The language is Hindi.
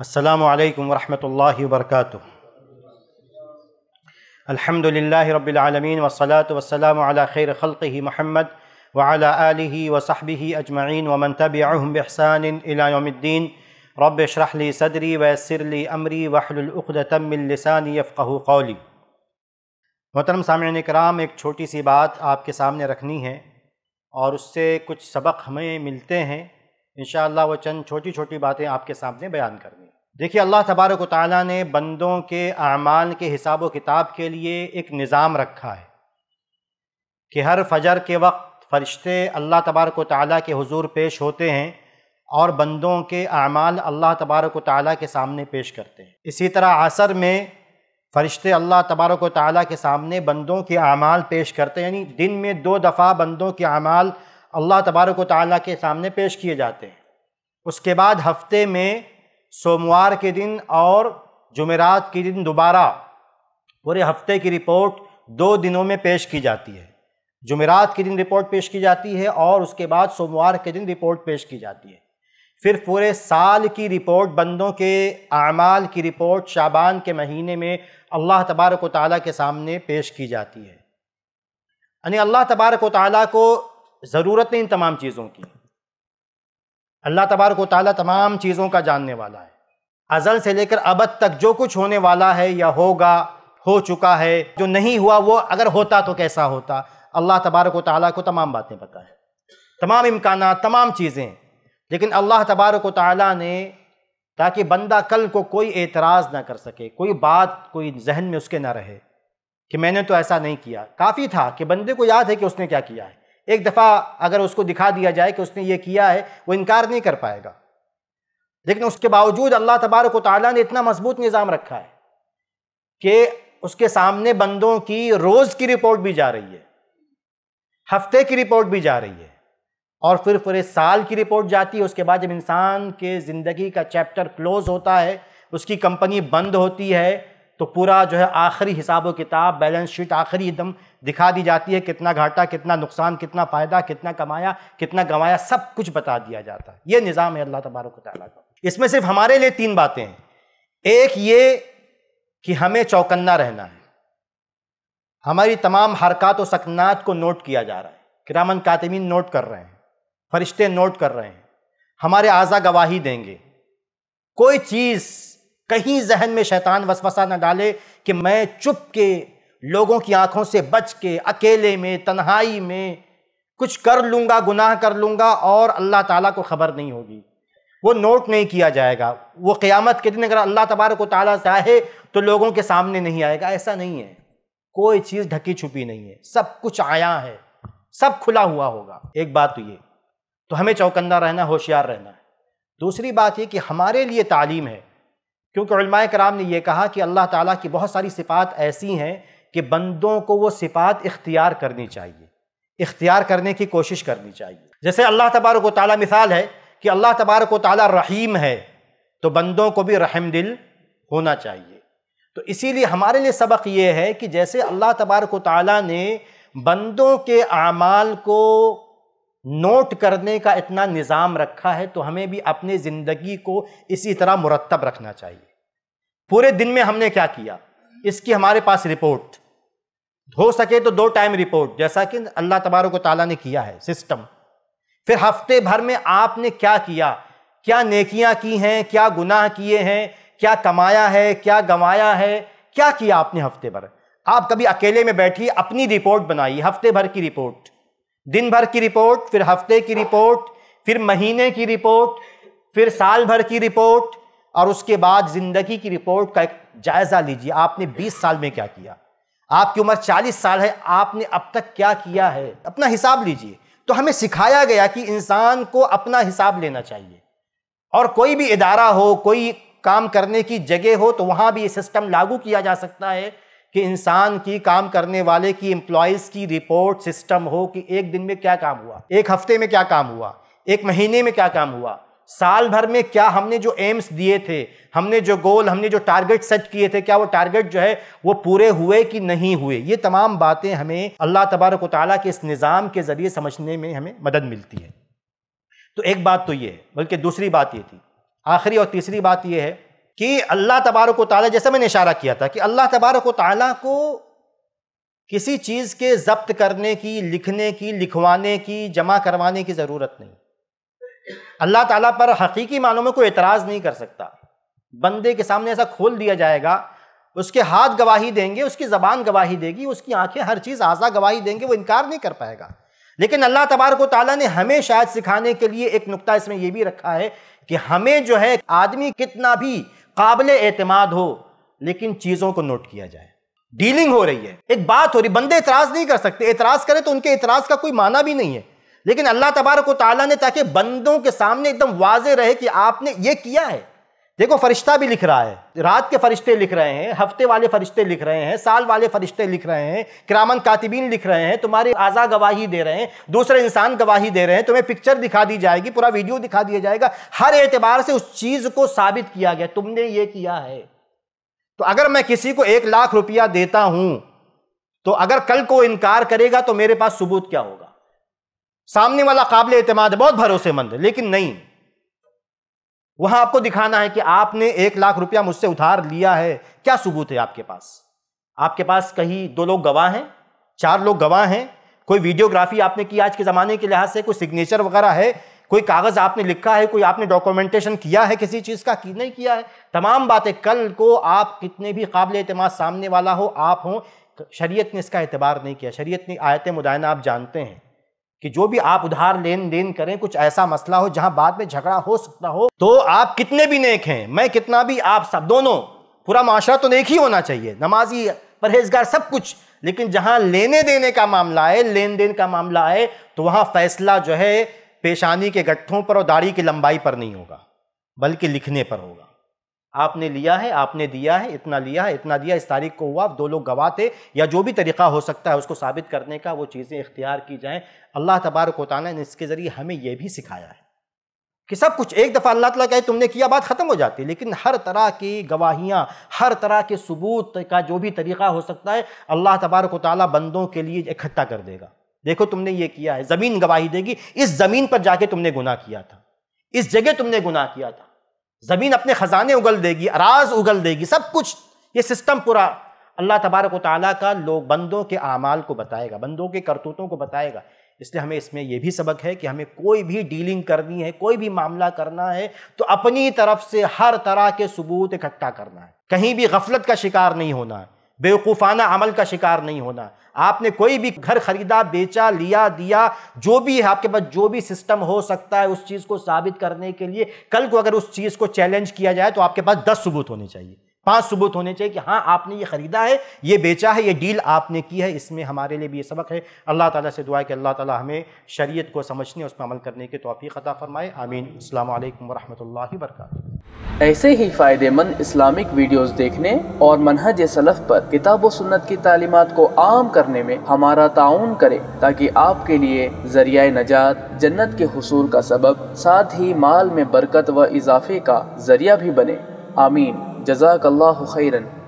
असलकम वरहमल वर्क अलहमदिल्ला रबालमीन वसलात वसलाम खैर खल महमद वाला वसहबी अजमैन वमन तबियाहसानद्दीन रब शरहली सदरी वसरली अमरी वहलतमिलसानी फ़क़ कौली मोहतरम सामिन कराम एक छोटी सी बात आपके सामने रखनी है और उससे कुछ सबक हमें मिलते हैं इन वो चंद छोटी छोटी बातें आपके सामने बयान करनी देखिए अल्लाह तबारक ताली ने बंदों के अमाल के हिसाब व किताब के लिए एक निज़ाम रखा है कि हर फजर के वक्त फरिश्ते अल्लाह तबारक ताली के हजूर पेश होते हैं और बंदों के अमाल अल्लाह तबारक ताली के सामने पेश करते हैं इसी तरह असर में फरिश्ते अल्लाह तबारक ताली के सामने बंदों के अमाल पेश करते हैं यानी दिन में दो दफ़ा बंदों के अमाल अल्लाह तबारक ताली के सामने पेश किए जाते हैं उसके बाद हफ्ते में सोमवार के दिन और जुमेरात के दिन दोबारा पूरे हफ्ते की रिपोर्ट दो दिनों में पेश की जाती है जुमेरात के दिन रिपोर्ट पेश की जाती है और उसके बाद सोमवार के दिन रिपोर्ट पेश की जाती है फिर पूरे साल की रिपोर्ट बंदों के अमाल की रिपोर्ट शाबान के महीने में अल्लाह तबारक ताली के सामने पेश की जाती है यानी अल्लाह तबारक ताली को ज़रूरत नहीं इन तमाम चीज़ों की अल्लाह तबारक ताली तमाम चीज़ों का जानने वाला है अज़ल से लेकर अबद तक जो कुछ होने वाला है या होगा हो चुका है जो नहीं हुआ वो अगर होता तो कैसा होता अल्लाह तबारक ताली को तमाम बातें पता है तमाम इम्कान तमाम चीज़ें लेकिन अल्लाह तबारक ताली ने ताकि बंदा कल को कोई एतराज़ ना कर सके कोई बात कोई जहन में उसके ना रहे कि मैंने तो ऐसा नहीं किया काफ़ी था कि बंदे को याद है कि उसने क्या किया है एक दफ़ा अगर उसको दिखा दिया जाए कि उसने ये किया है वो इनकार नहीं कर पाएगा लेकिन उसके बावजूद अल्लाह तबारक ताली ने इतना मजबूत निज़ाम रखा है कि उसके सामने बंदों की रोज़ की रिपोर्ट भी जा रही है हफ्ते की रिपोर्ट भी जा रही है और फिर पूरे साल की रिपोर्ट जाती है उसके बाद जब इंसान के ज़िंदगी का चैप्टर क्लोज़ होता है उसकी कंपनी बंद होती है तो पूरा जो है आखिरी हिसाब किताब बैलेंस शीट आखिरी एकदम दिखा दी जाती है कितना घाटा कितना नुकसान कितना फ़ायदा कितना कमाया कितना गंवाया सब कुछ बता दिया जाता है ये निज़ाम है अल्लाह तबारक का इसमें सिर्फ हमारे लिए तीन बातें हैं एक ये कि हमें चौकन्ना रहना है हमारी तमाम हरकत व सकनात को नोट किया जा रहा है किरामन कातमीन नोट कर रहे हैं फरिश्ते नोट कर रहे हैं हमारे आज़ा गवाही देंगे कोई चीज़ कहीं जहन में शैतान वसवसा न डाले कि मैं चुप के लोगों की आंखों से बच के अकेले में तन्हाई में कुछ कर लूँगा गुनाह कर लूँगा और अल्लाह ताला को ख़बर नहीं होगी वो नोट नहीं किया जाएगा वो क़यामत के दिन अगर अल्लाह तबारक ताली चाहे तो लोगों के सामने नहीं आएगा ऐसा नहीं है कोई चीज़ ढकी छुपी नहीं है सब कुछ आया है सब खुला हुआ होगा एक बात तो ये तो हमें चौकंदा रहना होशियार रहना है दूसरी बात ये कि हमारे लिए तालीम है क्योंकि कराम ने यह कहा कि अल्लाह ताला की बहुत सारी सिफात ऐसी हैं कि बंदों को वो सिफात इख्तियार करनी चाहिए इख्तियार करने की कोशिश करनी चाहिए जैसे अल्लाह तबारक ताली मिसाल है कि अल्लाह तबारक ताली रहीम है तो बंदों को भी रहम दिल होना चाहिए तो इसीलिए हमारे लिए सबक ये है कि जैसे अल्लाह तबारक ताली ने बंदों के अमाल को नोट करने का इतना निज़ाम रखा है तो हमें भी अपनी ज़िंदगी को इसी तरह मुरतब रखना चाहिए पूरे दिन में हमने क्या किया इसकी हमारे पास रिपोर्ट हो सके तो दो टाइम रिपोर्ट जैसा कि अल्लाह तबारक ताला ने किया है सिस्टम फिर हफ्ते भर में आपने क्या किया क्या नेकियां की हैं क्या गुनाह किए हैं क्या कमाया है क्या गंवाया है क्या किया आपने हफ्ते भर आप कभी अकेले में बैठिए अपनी रिपोर्ट बनाई हफ्ते भर की रिपोर्ट दिन भर की रिपोर्ट फिर हफ्ते की रिपोर्ट फिर महीने की रिपोर्ट फिर साल भर की रिपोर्ट और उसके बाद ज़िंदगी की रिपोर्ट का एक जायज़ा लीजिए आपने 20 साल में क्या किया आपकी उम्र 40 साल है आपने अब तक क्या किया है अपना हिसाब लीजिए तो हमें सिखाया गया कि इंसान को अपना हिसाब लेना चाहिए और कोई भी इदारा हो कोई काम करने की जगह हो तो वहाँ भी ये सिस्टम लागू किया जा सकता है कि इंसान की काम करने वाले की एम्प्लॉयज़ की रिपोर्ट सिस्टम हो कि एक दिन में क्या काम हुआ एक हफ्ते में क्या काम हुआ एक महीने में क्या काम हुआ साल भर में क्या हमने जो एम्स दिए थे हमने जो गोल हमने जो टारगेट सेट किए थे क्या वो टारगेट जो है वो पूरे हुए कि नहीं हुए ये तमाम बातें हमें अल्लाह तबारक ताली के इस निज़ाम के ज़रिए समझने में हमें मदद मिलती है तो एक बात तो ये है बल्कि दूसरी बात ये थी आखिरी और तीसरी बात यह है कि अल्लाह तबारक ताला जैसे मैंने इशारा किया था कि अल्लाह तबारक ताला को किसी चीज़ के जब्त करने की लिखने की लिखवाने की जमा करवाने की ज़रूरत नहीं अल्लाह ताला पर हकीकी मानों में कोई एतराज़ नहीं कर सकता बंदे के सामने ऐसा खोल दिया जाएगा उसके हाथ गवाही देंगे उसकी ज़बान गवाही देगी उसकी आंखें हर चीज़ आज़ा गवाही देंगे वो इनकार नहीं कर पाएगा लेकिन अल्लाह तबारक ताली ने हमें शायद सिखाने के लिए एक नुकता इसमें यह भी रखा है कि हमें जो है आदमी कितना भी काबिल एतमाद हो लेकिन चीज़ों को नोट किया जाए डीलिंग हो रही है एक बात हो रही बंदे इतराज़ नहीं कर सकते इतराज़ करें तो उनके इतराज़ का कोई माना भी नहीं है लेकिन अल्लाह तबारक ताली ने ताकि बंदों के सामने एकदम वाज रहे कि आपने ये किया है देखो फरिश्ता भी लिख रहा है रात के फरिश्ते लिख रहे हैं हफ्ते वाले फरिश्ते लिख रहे हैं साल वाले फरिश्ते लिख रहे हैं क्रामन कातिबीन लिख रहे हैं तुम्हारे आज़ा गवाही दे रहे हैं दूसरे इंसान गवाही दे रहे हैं तुम्हें पिक्चर दिखा दी जाएगी पूरा वीडियो दिखा दिया जाएगा हर एतबार से उस चीज़ को साबित किया गया तुमने ये किया है तो अगर मैं किसी को एक लाख रुपया देता हूं तो अगर कल को इनकार करेगा तो मेरे पास सबूत क्या होगा सामने वाला काबिल एतमाद बहुत भरोसेमंद है लेकिन नहीं वहां आपको दिखाना है कि आपने एक लाख रुपया मुझसे उधार लिया है क्या सबूत है आपके पास आपके पास कहीं दो लोग गवाह हैं चार लोग गवाह हैं कोई वीडियोग्राफी आपने की आज के ज़माने के लिहाज से कोई सिग्नेचर वगैरह है कोई कागज़ आपने लिखा है कोई आपने डॉक्यूमेंटेशन किया है किसी चीज़ का कि नहीं किया है तमाम बातें कल को आप कितने भी काबिल एतम सामने वाला हो आप हों शरीयत ने इसका एतबार नहीं किया शरीयत ने आयत मुदायना आप जानते हैं कि जो भी आप उधार लेन देन करें कुछ ऐसा मसला हो जहां बाद में झगड़ा हो सकता हो तो आप कितने भी नेक हैं मैं कितना भी आप सब दोनों पूरा माशरा तो नेक ही होना चाहिए नमाजी परहेजगार सब कुछ लेकिन जहां लेने देने का मामला है लेन देन का मामला है तो वहां फैसला जो है पेशानी के गट्ठों पर और दाढ़ी की लंबाई पर नहीं होगा बल्कि लिखने पर होगा आपने लिया है आपने दिया है इतना लिया है इतना दिया इस तारीख को हुआ दो लोग गवाह थे या जो भी तरीका हो सकता है उसको साबित करने का वो चीज़ें इख्तियार की जाएँ अल्लाह तबारक ने इसके ज़रिए हमें यह भी सिखाया है कि सब कुछ एक दफ़ा अल्लाह तला कहे तुमने किया बात ख़त्म हो जाती है लेकिन हर तरह की गवाहियाँ हर तरह के सबूत का जो भी तरीक़ा हो सकता है अल्लाह तबारक ताली बंदों के लिए इकट्ठा कर देगा देखो तुमने ये किया है ज़मीन गवाही देगी इस ज़मीन पर जाके तुमने गुनाह किया था इस जगह तुमने गुनाह किया था ज़मीन अपने ख़जाने उगल देगी अराज उगल देगी सब कुछ ये सिस्टम पूरा अल्लाह तबारक ताली का लोग बंदों के अमाल को बताएगा बंदों के करतूतों को बताएगा इसलिए हमें इसमें यह भी सबक है कि हमें कोई भी डीलिंग करनी है कोई भी मामला करना है तो अपनी तरफ से हर तरह के सबूत इकट्ठा करना है कहीं भी गफलत का शिकार नहीं होना है बेवकूफ़ाना अमल का शिकार नहीं होना आपने कोई भी घर खरीदा बेचा लिया दिया जो भी है आपके पास जो भी सिस्टम हो सकता है उस चीज़ को साबित करने के लिए कल को अगर उस चीज़ को चैलेंज किया जाए तो आपके पास दस सबूत होने चाहिए पास सबूत होने चाहिए कि हाँ आपने ये ख़रीदा है ये बेचा है ये डील आपने की है इसमें हमारे लिए भी ये सबक है अल्लाह ताला से दुआ है कि अल्लाह ताला हमें शरीयत को समझने और उस पर अमल करने के तोफ़ी अता फ़रमाए आमीन अल्लाम वरहमल वर्क ऐसे ही फ़ायदेमंद इस्लामिक वीडियोस देखने और मनहज सलफ़ पर किताब व सुन्नत की तालीमत को आम करने में हमारा ताउन करें ताकि आपके लिए ज़रिया नजात जन्नत के हसूल का सबब साथ ही माल में बरकत व इजाफे का ज़रिया भी बने आमीन جزاك الله خيرا